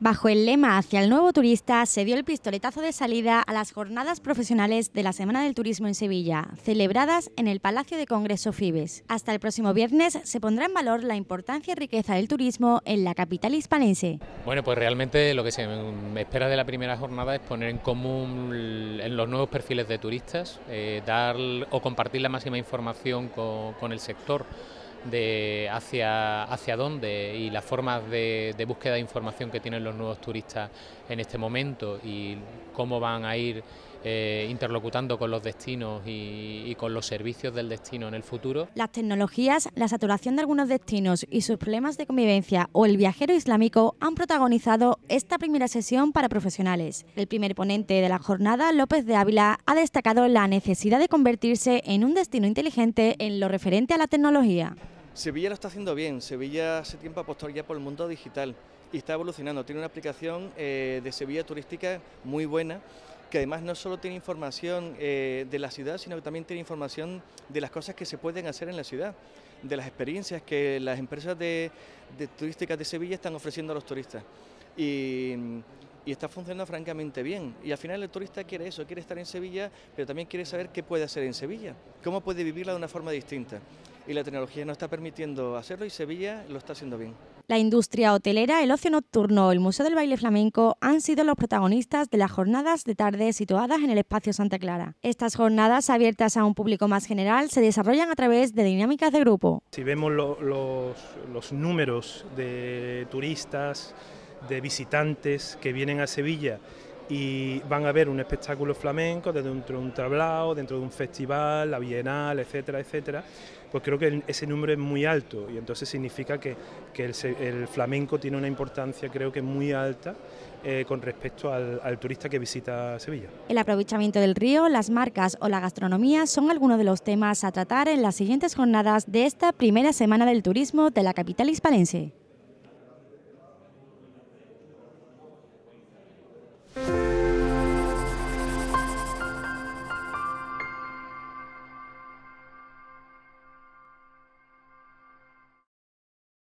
Bajo el lema Hacia el nuevo turista se dio el pistoletazo de salida a las jornadas profesionales de la Semana del Turismo en Sevilla, celebradas en el Palacio de Congreso Fibes. Hasta el próximo viernes se pondrá en valor la importancia y riqueza del turismo en la capital hispanense. Bueno, pues realmente lo que se espera de la primera jornada es poner en común los nuevos perfiles de turistas, eh, dar o compartir la máxima información con el sector de hacia, dónde y las formas de, búsqueda de información que tienen los nuevos turistas en este momento y cómo van a ir eh, interlocutando con los destinos y, con los servicios del destino en el futuro. Las tecnologías, la saturación de algunos destinos y sus problemas de convivencia o el viajero islámico han protagonizado esta primera sesión para profesionales. El primer ponente de la jornada, López de Ávila, ha destacado la necesidad de convertirse en un destino inteligente en lo referente a la tecnología. Sevilla lo está haciendo bien, Sevilla hace tiempo apostó ya por el mundo digital y está evolucionando, tiene una aplicación eh, de Sevilla turística muy buena que además no solo tiene información eh, de la ciudad, sino que también tiene información de las cosas que se pueden hacer en la ciudad, de las experiencias que las empresas de, de turísticas de Sevilla están ofreciendo a los turistas. Y, y, está funcionando francamente bien. Y al final el turista quiere eso, quiere estar en Sevilla, pero también quiere saber qué puede hacer en Sevilla, cómo puede vivirla de una forma distinta y la tecnología nos está permitiendo hacerlo y Sevilla lo está haciendo bien. La industria hotelera, el ocio nocturno, el Museo del Baile Flamenco han sido los protagonistas de las jornadas de tarde situadas en el espacio Santa Clara. Estas jornadas, abiertas a un público más general, se desarrollan a través de dinámicas de grupo. Si vemos los números de turistas, de visitantes que vienen a Sevilla y van a ver un espectáculo flamenco dentro de un tablao, dentro de un festival, la bienal, etcétera, etcétera, pues creo que ese número es muy alto y entonces significa que, el, flamenco tiene una importancia creo que muy alta eh, con respecto al, al turista que visita Sevilla. El aprovechamiento del río, las marcas o la gastronomía son algunos de los temas a tratar en las siguientes jornadas de esta primera semana del turismo de la capital hispalense.